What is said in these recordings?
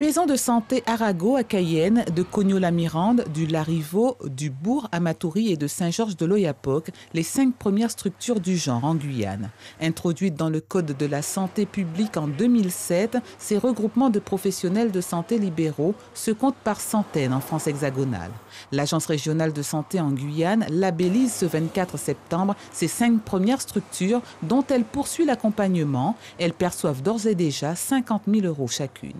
Maison de santé Arago à Cayenne, de Cogno-la-Mirande, du Larivo, du Bourg à Matoury et de Saint-Georges de l'Oyapoc, les cinq premières structures du genre en Guyane. Introduites dans le Code de la santé publique en 2007, ces regroupements de professionnels de santé libéraux se comptent par centaines en France hexagonale. L'Agence régionale de santé en Guyane labellise ce 24 septembre ces cinq premières structures dont elle poursuit l'accompagnement. Elles perçoivent d'ores et déjà 50 000 euros chacune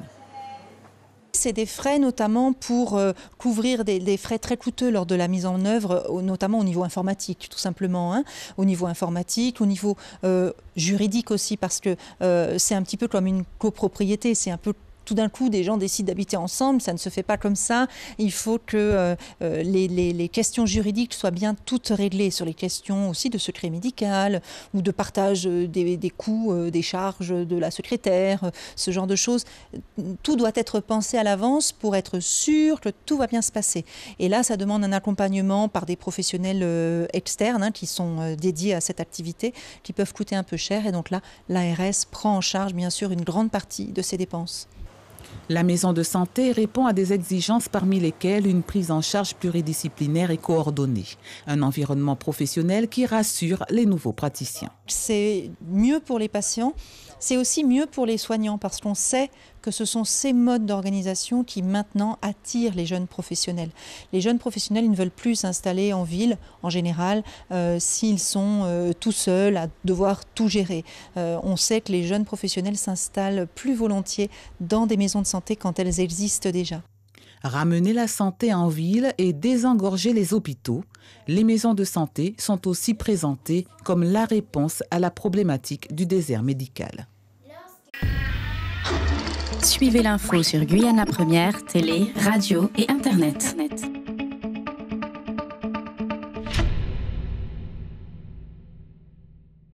c'est des frais notamment pour euh, couvrir des, frais très coûteux lors de la mise en œuvre, notamment au niveau informatique, tout simplement, hein. au niveau informatique, au niveau euh, juridique aussi, parce que euh, c'est un petit peu comme une copropriété, c'est un peu tout d'un coup, des gens décident d'habiter ensemble. Ça ne se fait pas comme ça. Il faut que euh, euh, les, questions juridiques soient bien toutes réglées sur les questions aussi de secret médical ou de partage euh, des, coûts, des charges de la secrétaire, ce genre de choses. Tout doit être pensé à l'avance pour être sûr que tout va bien se passer. Et là, ça demande un accompagnement par des professionnels externes hein, qui sont dédiés à cette activité, qui peuvent coûter un peu cher. Et donc là, l'ARS prend en charge, bien sûr, une grande partie de ces dépenses. La maison de santé répond à des exigences parmi lesquelles une prise en charge pluridisciplinaire et coordonnée, un environnement professionnel qui rassure les nouveaux praticiens. C'est mieux pour les patients c'est aussi mieux pour les soignants parce qu'on sait que ce sont ces modes d'organisation qui maintenant attirent les jeunes professionnels. Les jeunes professionnels ne veulent plus s'installer en ville en général euh, s'ils sont euh, tout seuls à devoir tout gérer. Euh, on sait que les jeunes professionnels s'installent plus volontiers dans des maisons de santé quand elles existent déjà ramener la santé en ville et désengorger les hôpitaux, les maisons de santé sont aussi présentées comme la réponse à la problématique du désert médical. Suivez l'info sur Guyana Première, télé, radio et Internet.